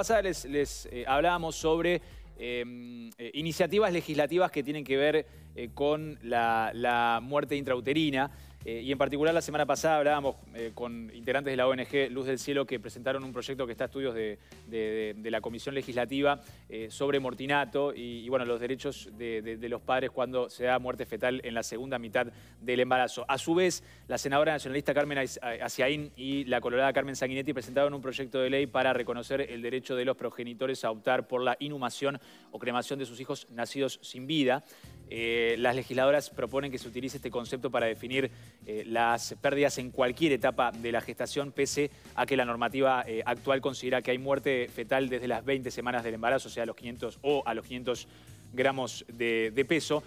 pasada les, eh, hablábamos sobre em, eh, iniciativas legislativas que tienen que ver eh, con la muerte intrauterina. Eh, y en particular la semana pasada hablábamos eh, con integrantes de la ONG Luz del Cielo que presentaron un proyecto que está a estudios de, la Comisión Legislativa eh, sobre mortinato y, bueno, los derechos de, los padres cuando se da muerte fetal en la segunda mitad del embarazo. A su vez, la senadora nacionalista Carmen Aciaín y la colorada Carmen Sanguinetti presentaron un proyecto de ley para reconocer el derecho de los progenitores a optar por la inhumación o cremación de sus hijos nacidos sin vida. las legisladoras proponen que se utilice este concepto para definir eh, las pérdidas en cualquier etapa de la gestación, pese a que la normativa eh, actual considera que hay muerte fetal desde las 20 semanas del embarazo, o sea, a los 500 o a los 500 gramos de peso.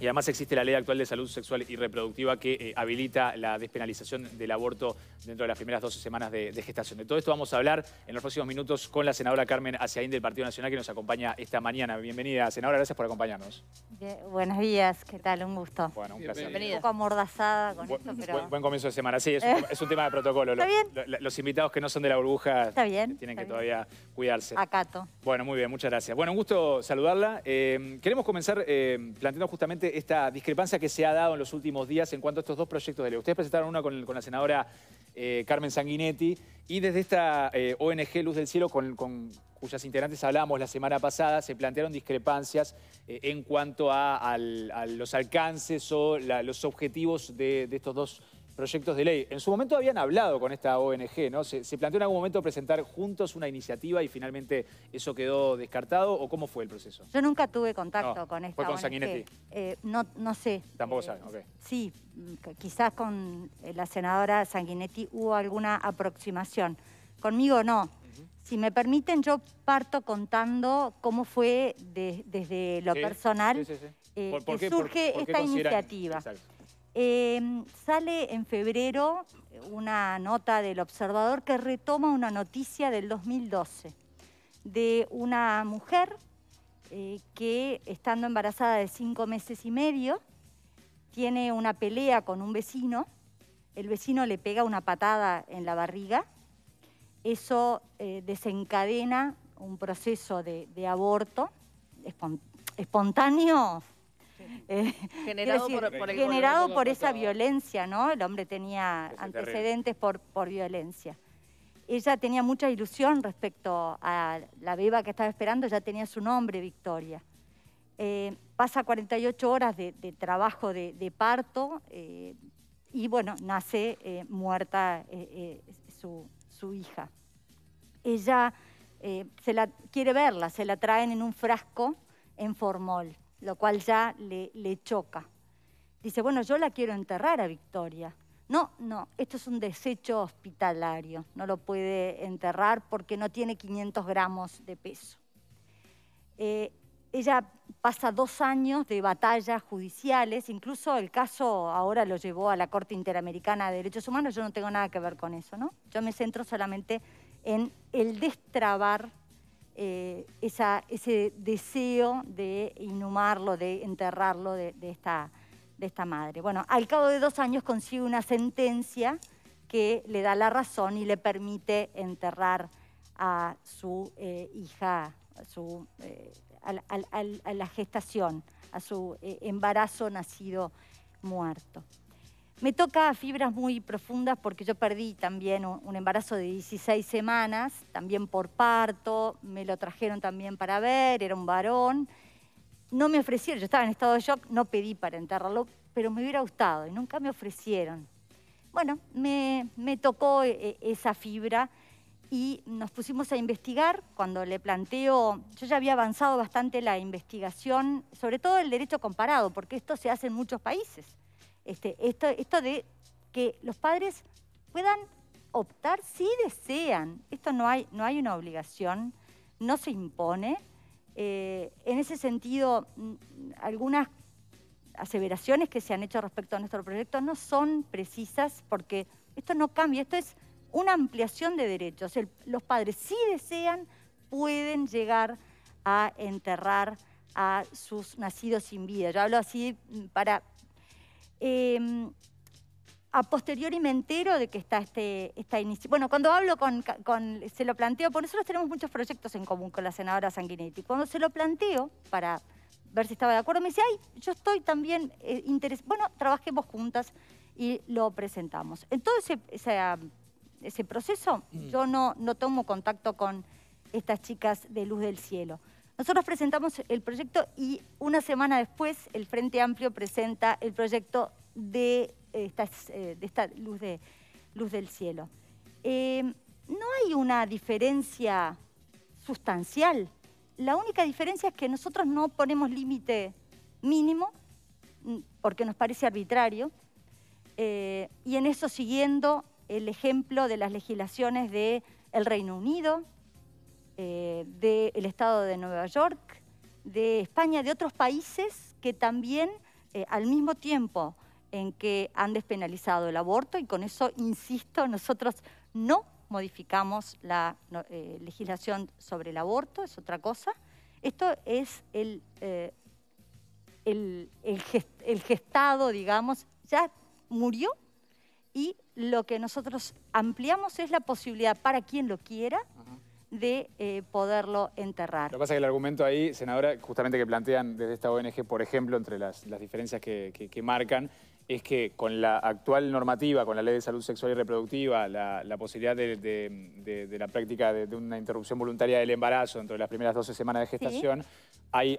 Y además existe la ley actual de salud sexual y reproductiva que eh, habilita la despenalización del aborto dentro de las primeras 12 semanas de, gestación. De todo esto vamos a hablar en los próximos minutos con la senadora Carmen Haciaín del Partido Nacional que nos acompaña esta mañana. Bienvenida, senadora, gracias por acompañarnos. buenos días, ¿qué tal? Un gusto. Bueno, un placer. Un poco amordazada con esto, pero... Buen, comienzo de semana. Sí, es un, eh. tema de protocolo. Está bien. Los, invitados que no son de la burbuja tienen que todavía cuidarse. Acato. Bueno, muy bien, muchas gracias. Bueno, un gusto saludarla. Eh, queremos comenzar planteando justamente este, esta discrepancia que se ha dado en los últimos días en cuanto a estos dos proyectos de ley. Ustedes presentaron una con, la senadora eh, Carmen Sanguinetti y desde esta eh, ONG Luz del Cielo, con, cuyas integrantes hablamos la semana pasada, se plantearon discrepancias eh, en cuanto a, los alcances o los objetivos de, de estos dos proyectos proyectos de ley. En su momento habían hablado con esta ONG, ¿no? ¿Se, planteó en algún momento presentar juntos una iniciativa y finalmente eso quedó descartado o cómo fue el proceso? Yo nunca tuve contacto con esta fue con Sanguinetti. Eh, no, sé. Tampoco eh, ok. Sí, mm, quizás con eh, la senadora Sanguinetti hubo alguna aproximación. Conmigo no. Si me permiten, yo parto contando cómo fue desde lo personal que surge esta iniciativa. Em, sale en febrero una nota del observador que retoma una noticia del 2012 de una mujer eh, que estando embarazada de cinco meses y medio tiene una pelea con un vecino, el vecino le pega una patada en la barriga, eso eh, desencadena un proceso de aborto espontáneo Eh, generado por, generado por, esa violencia, ¿no? El hombre tenía antecedentes por, por violencia. Ella tenía mucha ilusión respecto a la beba que estaba esperando, ya tenía su nombre, Victoria. Eh, pasa 48 horas de, trabajo de, parto eh, y, bueno, nace muerta su, hija. Ella se la, quiere verla, se la traen en un frasco en formol lo cual ya le, le choca. Dice, bueno, yo la quiero enterrar a Victoria. No, no, esto es un desecho hospitalario, no lo puede enterrar porque no tiene 500 gramos de peso. Eh, ella pasa dos años de batallas judiciales, incluso el caso ahora lo llevó a la Corte Interamericana de Derechos Humanos, yo no tengo nada que ver con eso, ¿no? Yo me centro solamente en el destrabar eh, ese deseo de inhumarlo, de enterrarlo de, esta, madre. Bueno, al cabo de dos años consigue una sentencia que le da la razón y le permite enterrar a su eh, hija, su, eh, a, la gestación, a su embarazo nacido muerto. Me toca fibras muy profundas porque yo perdí también un embarazo de 16 semanas, también por parto, me lo trajeron también para ver, era un varón. No me ofrecieron, yo estaba en estado de shock, no pedí para enterrarlo, pero me hubiera gustado y nunca me ofrecieron. Bueno, me, me tocó eh, esa fibra y nos pusimos a investigar cuando le planteo, yo ya había avanzado bastante la investigación, sobre todo el derecho comparado, porque esto se hace en muchos países. Este, esto, de que los padres puedan optar si desean. Esto no hay, no hay una obligación, no se impone. Eh, en ese sentido, mm, algunas aseveraciones que se han hecho respecto a nuestro proyecto no son precisas porque esto no cambia, esto es una ampliación de derechos. los padres, si desean, pueden llegar a enterrar a sus nacidos sin vida. Yo hablo así mm, para Em, a posteriori me entero de que está este, esta iniciativa. Bueno, cuando hablo con, se lo planteo, porque nosotros tenemos muchos proyectos en común con la senadora Sanguinetti. Cuando se lo planteo para ver si estaba de acuerdo, me dice, ay, yo estoy también eh, Bueno, trabajemos juntas y lo presentamos. En todo ese, proceso, mm. yo no, no tomo contacto con estas chicas de Luz del Cielo. Nosotros presentamos el proyecto y una semana después el Frente Amplio presenta el proyecto de, eh, eh, esta, luz, de, luz del cielo. Eh, no hay una diferencia sustancial. La única diferencia es que nosotros no ponemos límite mínimo, mm, porque nos parece arbitrario, y en eso siguiendo el ejemplo de las legislaciones del el Reino Unido, eh, del estado de Nueva York, de España, de otros países que también eh, al mismo tiempo en que han despenalizado el aborto y con eso, insisto, nosotros no modificamos la eh, legislación sobre el aborto, es otra cosa. Esto es el, el, gestado, digamos, ya murió y lo que nosotros ampliamos es la posibilidad para quien lo quiera de eh, poderlo enterrar. Lo que pasa es que el argumento ahí, senadora, justamente que plantean desde esta ONG, por ejemplo, entre las, diferencias que, marcan, es que con la actual normativa, con la ley de salud sexual y reproductiva, la, posibilidad de, la práctica de, una interrupción voluntaria del embarazo entre las primeras 12 semanas de gestación, hay,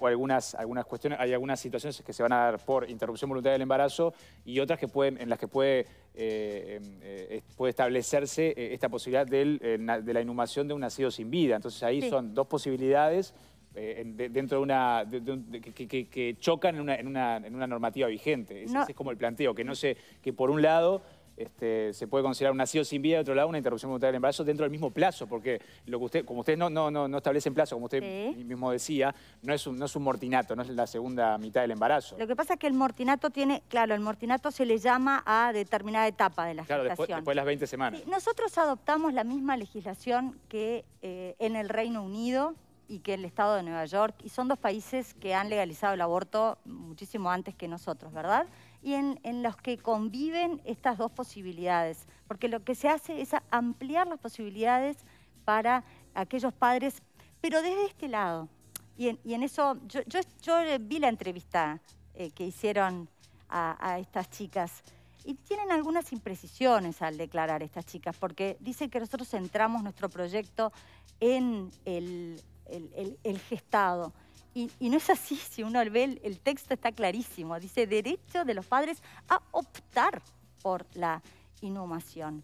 algunas, cuestiones, hay algunas situaciones que se van a dar por interrupción voluntaria del embarazo y otras que pueden, en las que puede, eh, em, eh, establecerse eh, esta posibilidad de la inhumación de un nacido sin vida. Entonces ahí son dos posibilidades dentro de una que, chocan en una, normativa vigente. Ese, es como el planteo, que no sé que por un lado este, se puede considerar un nacido sin vida, de otro lado una interrupción voluntaria del embarazo dentro del mismo plazo, porque lo que usted, como usted no, no, no, establecen plazo, como usted mismo decía, no es, un, no es un mortinato, no es la segunda mitad del embarazo. Lo que pasa es que el mortinato tiene, claro, el mortinato se le llama a determinada etapa de la claro, Después, después de las 20 semanas. nosotros adoptamos la misma legislación que eh, en el Reino Unido, y que el Estado de Nueva York, y son dos países que han legalizado el aborto muchísimo antes que nosotros, ¿verdad? y en, en, los que conviven estas dos posibilidades, porque lo que se hace es ampliar las posibilidades para aquellos padres, pero desde este lado. Y en, eso, yo, yo, vi la entrevista eh, que hicieron a, estas chicas y tienen algunas imprecisiones al declarar estas chicas, porque dicen que nosotros centramos nuestro proyecto en el, el gestado. Y, no es así, si uno ve el, texto está clarísimo. Dice derecho de los padres a optar por la inhumación.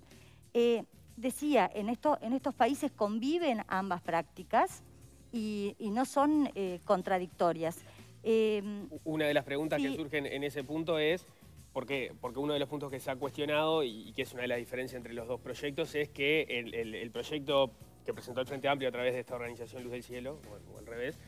Eh, decía, en, estos países conviven ambas prácticas y, no son eh, contradictorias. Em, una de las preguntas que surgen en ese punto es, ¿por qué? porque uno de los puntos que se ha cuestionado y, que es una de las diferencias entre los dos proyectos es que el, proyecto que presentó el Frente Amplio a través de esta organización Luz del Cielo, o al revés,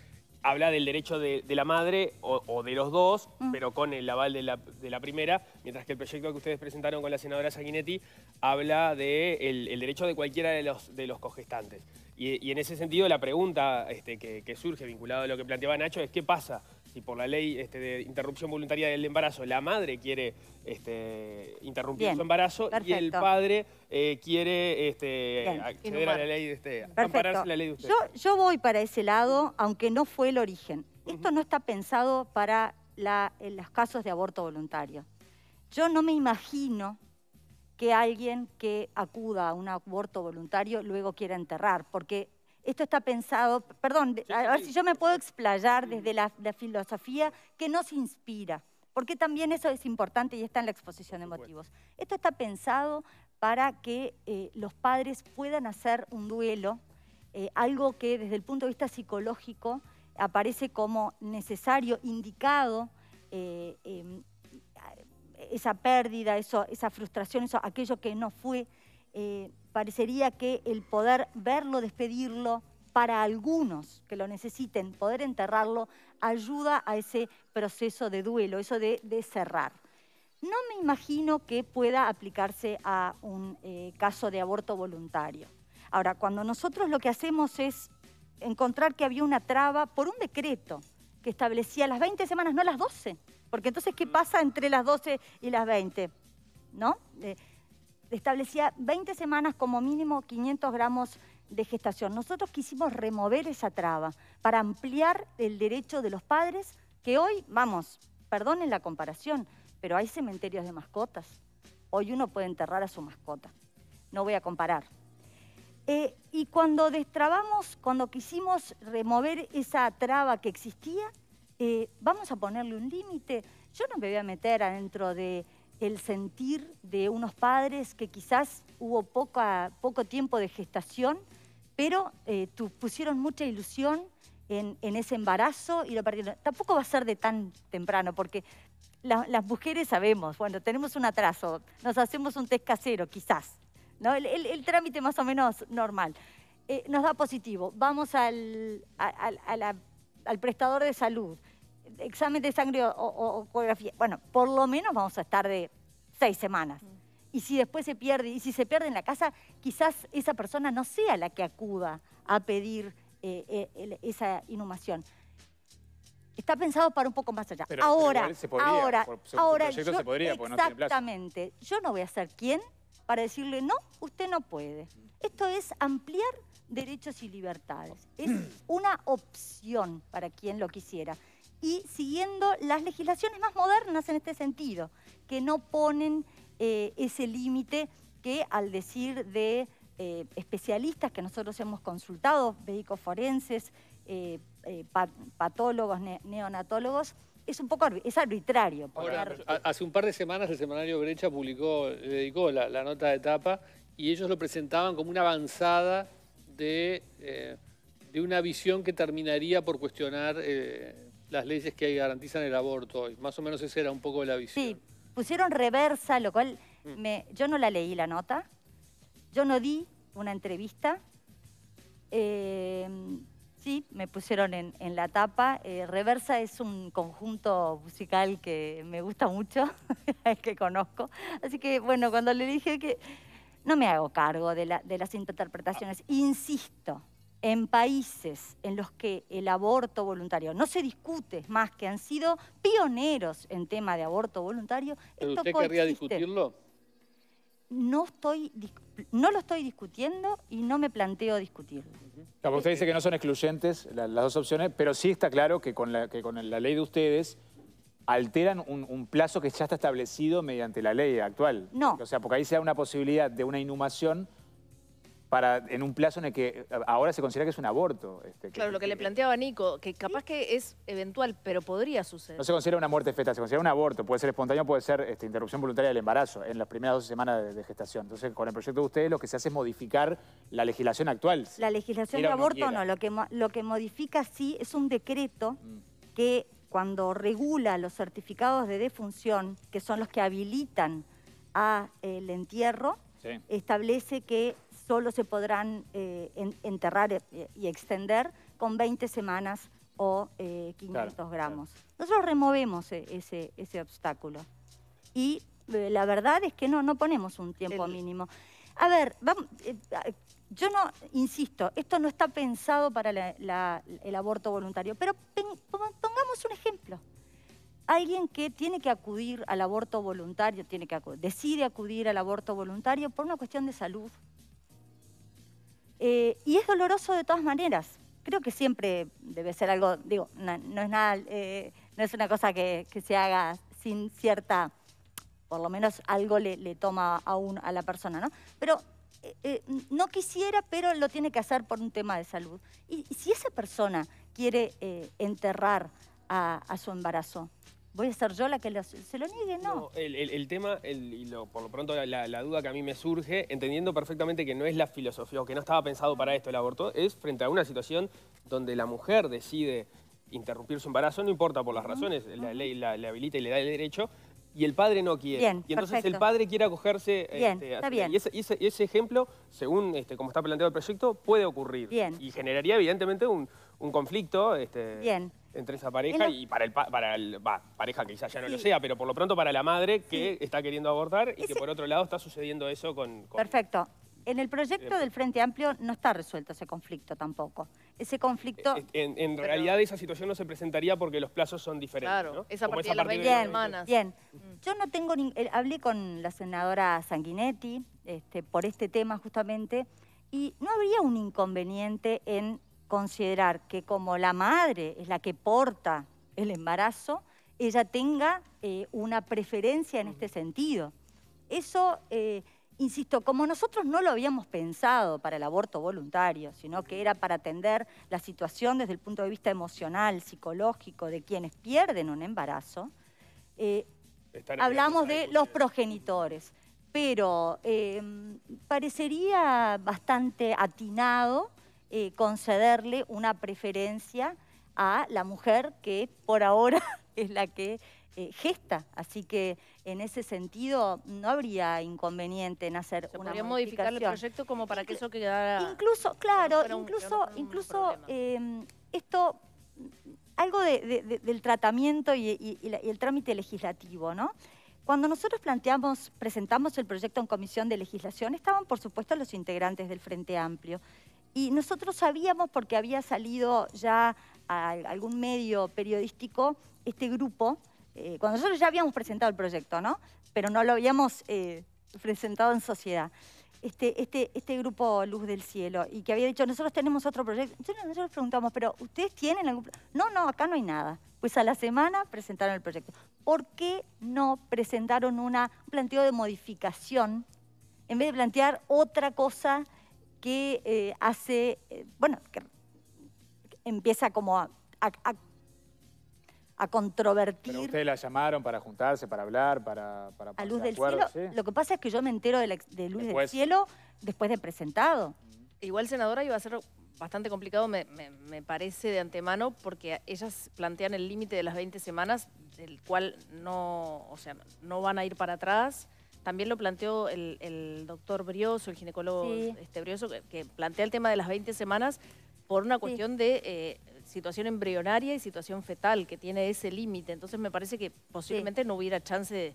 habla del derecho de, la madre o, de los dos, mm. pero con el aval de la, primera, mientras que el proyecto que ustedes presentaron con la senadora Sanguinetti habla del de el, derecho de cualquiera de los, de los cogestantes. Y, en ese sentido la pregunta este, que, que surge vinculada a lo que planteaba Nacho es qué pasa si por la ley este, de interrupción voluntaria del embarazo la madre quiere este, interrumpir su embarazo y el padre eh, quiere este, acceder a la ley, este, ampararse la ley de usted. Yo, voy para ese lado, aunque no fue el origen. Esto no está pensado para la, los casos de aborto voluntario. Yo no me imagino que alguien que acuda a un aborto voluntario luego quiera enterrar, porque esto está pensado, perdón, a ver si yo me puedo explayar desde la, filosofía que nos inspira, porque también eso es importante y está en la exposición de motivos. Esto está pensado para que eh, los padres puedan hacer un duelo, eh, algo que desde el punto de vista psicológico aparece como necesario, indicado, eh, em, esa pérdida, eso, esa frustración, eso, aquello que no fue parecería que el poder verlo, despedirlo, para algunos que lo necesiten, poder enterrarlo, ayuda a ese proceso de duelo, eso de, cerrar. No me imagino que pueda aplicarse a un eh, caso de aborto voluntario. Ahora, cuando nosotros lo que hacemos es encontrar que había una traba por un decreto que establecía las 20 semanas, no las 12, porque entonces, ¿qué mm. pasa entre las 12 y las 20? ¿No? Eh, establecía 20 semanas como mínimo 500 gramos de gestación. Nosotros quisimos remover esa traba para ampliar el derecho de los padres que hoy, vamos, perdonen la comparación, pero hay cementerios de mascotas. Hoy uno puede enterrar a su mascota. No voy a comparar. Eh, y cuando destrabamos, cuando quisimos remover esa traba que existía, eh, vamos a ponerle un límite. Yo no me voy a meter adentro de el sentir de unos padres que quizás hubo poco tiempo de gestación, pero eh, pusieron mucha ilusión en, ese embarazo y lo perdieron. Tampoco va a ser de tan temprano, porque las mujeres sabemos, bueno, tenemos un atraso, nos hacemos un test casero, quizás, ¿no? el, trámite más o menos normal. Eh, nos da positivo, vamos al, al prestador de salud, examen de sangre o, o, ecografía. Bueno, por lo menos vamos a estar de seis semanas. Mm. Y si después se pierde, y si se pierde en la casa, quizás esa persona no sea la que acuda a pedir eh, eh, esa inhumación. Está pensado para un poco más allá. ahora, ahora, ahora, exactamente. yo no voy a ser quien para decirle no, usted no puede. Esto es ampliar derechos y libertades. Es una opción para quien lo quisiera y siguiendo las legislaciones más modernas en este sentido, que no ponen eh, ese límite que al decir de eh, especialistas que nosotros hemos consultado, médicos forenses, eh, patólogos, neonatólogos, es un poco es arbitrario. hace un par de semanas el semanario Brecha publicó, dedicó la, nota de etapa y ellos lo presentaban como una avanzada de, una visión que terminaría por cuestionar las leyes que garantizan el aborto Más o menos esa era un poco la visión. Sí, pusieron reversa, lo cual mm. me, yo no la leí la nota, yo no di una entrevista. Eh, sí, me pusieron en, la tapa. Eh, reversa es un conjunto musical que me gusta mucho, es que conozco. Así que bueno, cuando le dije que no me hago cargo de, la, de las interpretaciones, insisto en países en los que el aborto voluntario no se discute más que han sido pioneros en tema de aborto voluntario. ¿Pero esto usted querría discutirlo? No, estoy, no lo estoy discutiendo y no me planteo discutirlo. usted dice que no son excluyentes las, dos opciones, pero sí está claro que con la, que con la ley de ustedes alteran un, un, plazo que ya está establecido mediante la ley actual. No. O sea, porque ahí se da una posibilidad de una inhumación en un plazo en el que eh, ahora se considera que es un aborto. Este, claro, lo que, le planteaba Nico, que capaz que es eventual, pero podría suceder. No se considera una muerte fetal, se considera un aborto. Puede ser espontáneo, puede ser este, interrupción voluntaria del embarazo en las primeras 12 semanas de, gestación. Entonces, con el proyecto de ustedes lo que se hace es modificar la legislación actual. La legislación de aborto no, lo que, lo que modifica sí es un decreto mm. que cuando regula los certificados de defunción, que son los que habilitan al eh, entierro, establece que solo se podrán eh, enterrar eh, y extender con 20 semanas o 500 eh, gramos. Nosotros removemos ese, ese obstáculo. Y la verdad es que no, no ponemos un tiempo mínimo. A ver, yo no, insisto, esto no está pensado para el aborto voluntario, pero pongamos un ejemplo. Alguien que tiene que acudir al aborto voluntario, tiene que decide acudir al aborto voluntario por una cuestión de salud, eh, y es doloroso de todas maneras. Creo que siempre debe ser algo, digo, no, es nada, eh, una cosa que, se haga sin cierta, por lo menos algo le, toma a, a la persona, ¿no? Pero eh, no quisiera, pero lo tiene que hacer por un tema de salud. Y, si esa persona quiere enterrar a su embarazo, ¿Voy a ser yo la que se lo niegue? No. no el, tema, y por lo pronto la, duda que a mí me surge, entendiendo perfectamente que no es la filosofía o que no estaba pensado para esto el aborto, es frente a una situación donde la mujer decide interrumpir su embarazo, no importa por las razones, la ley la, habilita y le da el derecho, y el padre no quiere. Bien, y entonces el padre quiere acogerse. Este, bien, este, está bien. Y ese, ejemplo, según este, como está planteado el proyecto, puede ocurrir. Bien. Y generaría evidentemente un, conflicto. Este... Bien entre esa pareja y para el, para el pareja que quizás ya no lo sea, pero por lo pronto para la madre que está queriendo abortar y que por otro lado está sucediendo eso con... Perfecto. En el proyecto eh, del Frente Amplio no está resuelto ese conflicto tampoco. Ese conflicto... Eh, en, realidad esa situación no se presentaría porque los plazos son diferentes, Claro, esa partida, de las Bien, mm. yo no tengo... Eh, hablé con la senadora Sanguinetti este, por este tema justamente y no habría un inconveniente en considerar que como la madre es la que porta el embarazo, ella tenga eh, una preferencia en este sentido. Eso, eh, insisto, como nosotros no lo habíamos pensado para el aborto voluntario, sino que era para atender la situación desde el punto de vista emocional, psicológico, de quienes pierden un embarazo, eh, hablamos de los progenitores. Pero parecería bastante atinado eh, concederle una preferencia a la mujer que por ahora es la que eh, gesta. Así que en ese sentido no habría inconveniente en hacer Se una podría modificar el proyecto como para que eso quedara... Incluso, claro, incluso, incluso em, esto, algo del tratamiento y, y, el trámite legislativo, ¿no? Cuando nosotros planteamos, presentamos el proyecto en comisión de legislación, estaban por supuesto los integrantes del Frente Amplio. Y nosotros sabíamos, porque había salido ya a algún medio periodístico, este grupo, eh, cuando nosotros ya habíamos presentado el proyecto, ¿no? Pero no lo habíamos eh, presentado en sociedad. Este, este, este grupo Luz del Cielo, y que había dicho, nosotros tenemos otro proyecto. nosotros les preguntamos, ¿pero ustedes tienen algún No, no, acá no hay nada. Pues a la semana presentaron el proyecto. ¿Por qué no presentaron una, un planteo de modificación en vez de plantear otra cosa que eh, hace, eh, bueno, que empieza como a, controvertir. Pero ustedes la llamaron para juntarse, para hablar, para... para a Luz del Cielo, lo que pasa es que yo me entero de, la, Luz del Cielo después de presentado. Mm. Igual, senadora, iba a ser bastante complicado, me, me, me parece, de antemano, porque ellas plantean el límite de las 20 semanas, del cual no, o sea, no van a ir para atrás también lo planteó el, el doctor Brioso, el ginecólogo este, Brioso, que, plantea el tema de las 20 semanas por una cuestión de eh, situación embrionaria y situación fetal, que tiene ese límite. Entonces me parece que posiblemente no hubiera chance de,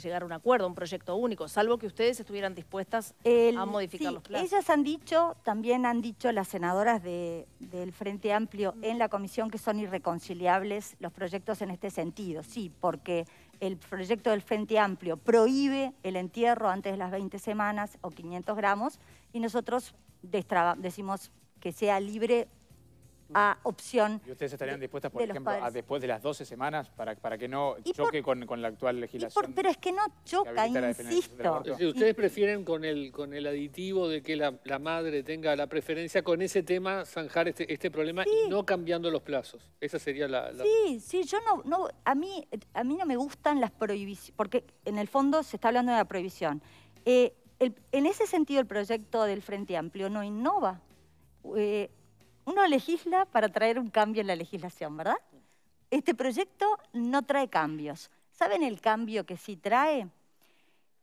llegar a un acuerdo, un proyecto único, salvo que ustedes estuvieran dispuestas a modificar los planes. Ellas han dicho, también han dicho las senadoras de, del Frente Amplio en la comisión que son irreconciliables los proyectos en este sentido. Sí, porque el proyecto del Frente Amplio prohíbe el entierro antes de las 20 semanas o 500 gramos y nosotros decimos que sea libre a opción. ¿Y ustedes estarían dispuestas, por ejemplo, a después de las 12 semanas para, para que no choque con, la actual legislación? pero es que no choca, insisto. ustedes prefieren con el, con el aditivo de que la, madre tenga la preferencia con ese tema zanjar este, este problema y no cambiando los plazos. Esa sería la... Sí, sí, yo no, no, a mí, a mí no me gustan las prohibiciones, porque en el fondo se está hablando de la prohibición. Eh, en ese sentido el proyecto del Frente Amplio no innova. Eh, uno legisla para traer un cambio en la legislación, ¿verdad? Este proyecto no trae cambios. ¿Saben el cambio que sí trae?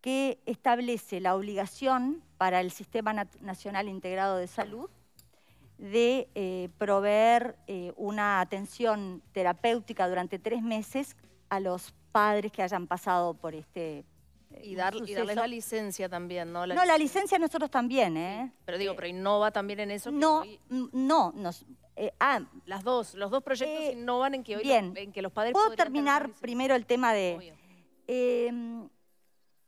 Que establece la obligación para el Sistema Nacional Integrado de Salud de eh, proveer eh, una atención terapéutica durante tres meses a los padres que hayan pasado por este y, dar, darles la licencia también, ¿no? no, la licencia nosotros también, ¿eh? Pero digo, pero innova también en eso. No, no, eh, ah, las dos, los dos proyectos eh, no innovan en que hoy bien. en que los padres. Puedo terminar primero el tema de. Em,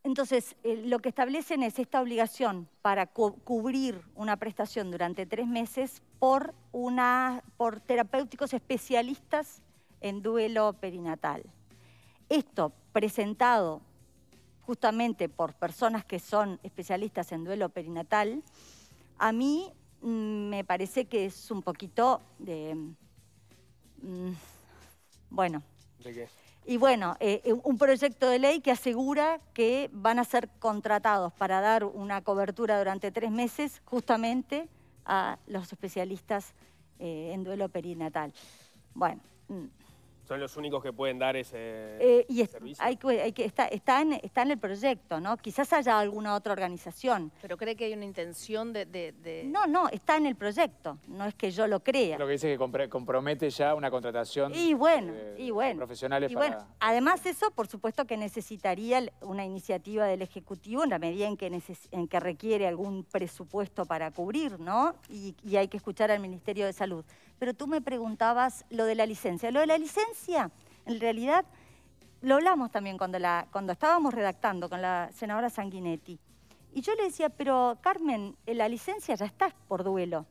entonces, eh, lo que establecen es esta obligación para cubrir una prestación durante tres meses por, una, por terapéuticos especialistas en duelo perinatal. Esto presentado justamente por personas que son especialistas en duelo perinatal, a mí mm, me parece que es un poquito de... Mm, bueno. ¿De qué? Y bueno, eh, eh, un proyecto de ley que asegura que van a ser contratados para dar una cobertura durante tres meses justamente a los especialistas eh, en duelo perinatal. Bueno. Mm, son los únicos que pueden dar ese eh, servicio. que, está, está, en, está en el proyecto, ¿no? Quizás haya alguna otra organización. ¿Pero cree que hay una intención de...? No, no, está en el proyecto. No es que yo lo crea. Lo que dice es que compromete ya una contratación y bueno, de, y bueno, profesionales y bueno. Además eso, por supuesto que necesitaría una iniciativa del Ejecutivo en la medida en que, en que requiere algún presupuesto para cubrir, ¿no? Y, y hay que escuchar al Ministerio de Salud pero tú me preguntabas lo de la licencia. Lo de la licencia, en realidad, lo hablamos también cuando, la, cuando estábamos redactando con la senadora Sanguinetti. Y yo le decía, pero Carmen, eh, la licencia ya está por duelo.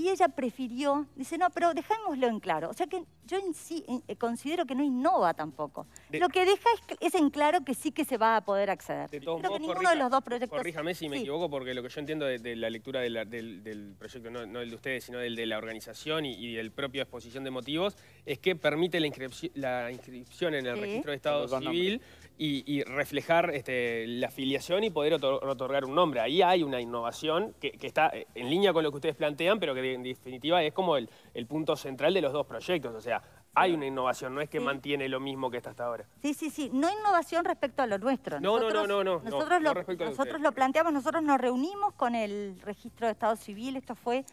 Y ella prefirió, dice, no, pero dejémoslo en claro. O sea que yo en sí eh, considero que no innova tampoco. lo que deja es, en claro que sí que se va a poder acceder. De todos de los dos proyectos... Corríjame si me equivoco, porque lo que yo entiendo de, la lectura del, proyecto, no, no, el de ustedes, sino del de la organización y, del propio exposición de motivos, es que permite la, inscripción, la inscripción en el registro de Estado Civil y, reflejar este, la afiliación y poder otorgar un nombre. Ahí hay una innovación que, está eh, en línea con lo que ustedes plantean, pero que en definitiva es como el, punto central de los dos proyectos. O sea, hay una innovación, no es que mantiene lo mismo que está hasta ahora. Sí, sí, sí, no innovación respecto a lo nuestro. no, no, no, no, Nosotros, lo, nosotros lo planteamos, nosotros nos reunimos con el registro de Estado Civil, esto fue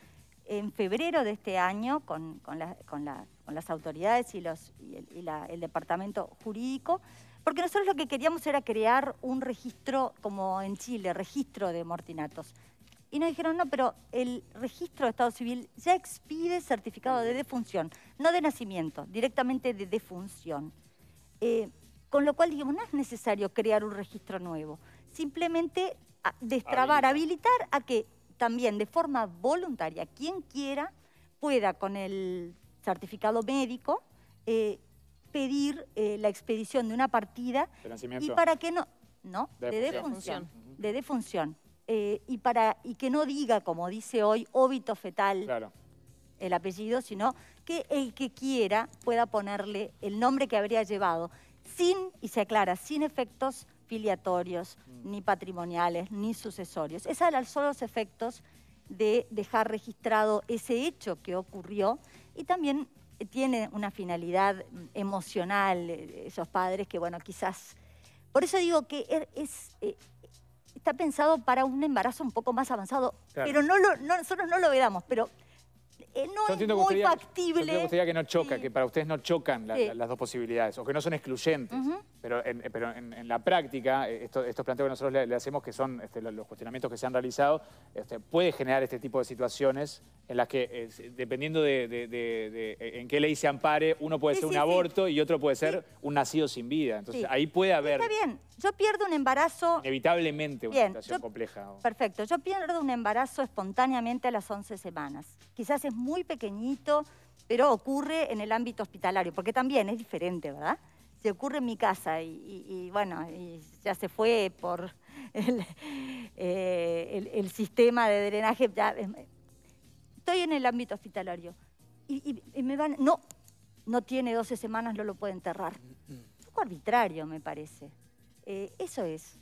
en febrero de este año con, con, con las autoridades y, los, y, el, el departamento jurídico, porque nosotros lo que queríamos era crear un registro, como en Chile, registro de mortinatos. Y nos dijeron, no, pero el registro de Estado Civil ya expide certificado de defunción, no de nacimiento, directamente de defunción. Eh, con lo cual dijimos, no es necesario crear un registro nuevo, simplemente ah, destrabar, habilitar, a que también de forma voluntaria quien quiera pueda con el certificado médico eh, ...pedir eh, la expedición de una partida y para que no... No, de, defunción. De defunción. Eh, y, para, y que no diga, como dice hoy, óbito fetal el apellido, sino que el que quiera pueda ponerle el nombre que habría llevado, sin, y se aclara, sin efectos filiatorios, mm. ni patrimoniales, ni sucesorios. Esos al solo los efectos de dejar registrado ese hecho que ocurrió y también tiene una finalidad mm, emocional, eh, esos padres que, bueno, quizás... Por eso digo que er, es, eh, está pensado para un embarazo un poco más avanzado, pero no no, nosotros no lo veamos, pero eh, no es muy factible. yo que no choca, que para ustedes no chocan las dos posibilidades, o que no son excluyentes. Pero, en, eh, pero en, la práctica, eh, esto, estos planteos que nosotros le, hacemos, que son este, los cuestionamientos que se han realizado, este, puede generar este tipo de situaciones en las que, dependiendo de, en qué ley se ampare, uno puede ser un aborto y otro puede ser un nacido sin vida. Entonces ahí puede haber... Está bien, yo pierdo un embarazo... Inevitablemente una situación compleja. Perfecto, yo pierdo un embarazo espontáneamente a las 11 semanas. Quizás es muy muy pequeñito, pero ocurre en el ámbito hospitalario, porque también es diferente, ¿verdad? Se ocurre en mi casa y, bueno, ya se fue por el, eh, sistema de drenaje. Ya, eh, estoy en el ámbito hospitalario y, me van, no, no tiene 12 semanas, no lo puede enterrar. Mm, mm. Un poco arbitrario, me parece. Eh, eso es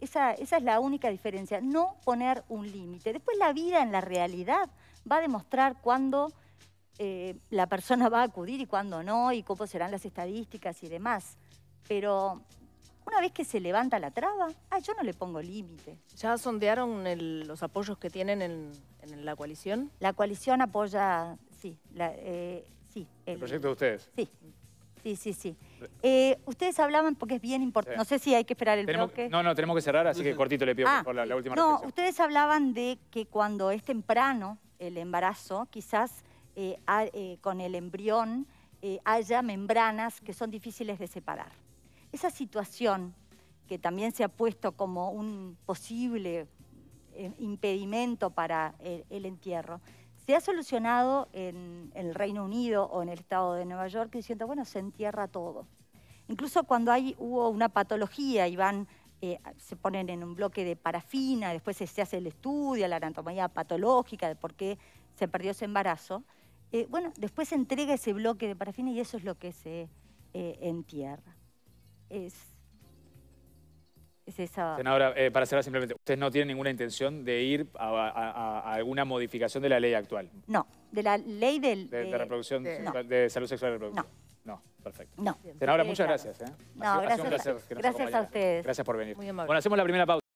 esa, es la única diferencia, no poner un límite. Después la vida en la realidad va a demostrar cuándo eh, la persona va a acudir y cuándo no, y cómo serán las estadísticas y demás. Pero una vez que se levanta la traba, yo no le pongo límite. ¿Ya sondearon los apoyos que tienen en, la coalición? La coalición apoya, sí, eh, sí. El, el, proyecto de ustedes? Sí. Sí, sí, sí. Eh, ustedes hablaban, porque es bien importante, no sé si hay que esperar el tenemos, No, no, tenemos que cerrar, así que cortito le pido por ah, la, la, última No, ustedes hablaban de que cuando es temprano el embarazo, quizás eh, eh, con el embrión haya membranas que son difíciles de separar. Esa situación que también se ha puesto como un posible impedimento para el entierro, se ha solucionado en, el Reino Unido o en el estado de Nueva York diciendo, bueno, se entierra todo. Incluso cuando hay, hubo una patología y van eh, se ponen en un bloque de parafina, después se, hace el estudio, la anatomía patológica de por qué se perdió ese embarazo. Eh, bueno, después se entrega ese bloque de parafina y eso es lo que se eh, entierra. Senadora, eh, para cerrar simplemente, ¿ustedes no tienen ninguna intención de ir a, alguna modificación de la ley actual? No, de la ley del... De, de eh, reproducción, de, salud sexual y reproducción. No. perfecto. No. Senadora, muchas gracias. ¿eh? No, gracias, gracias a ustedes. Gracias por venir. Muy Bueno, hacemos la primera pausa.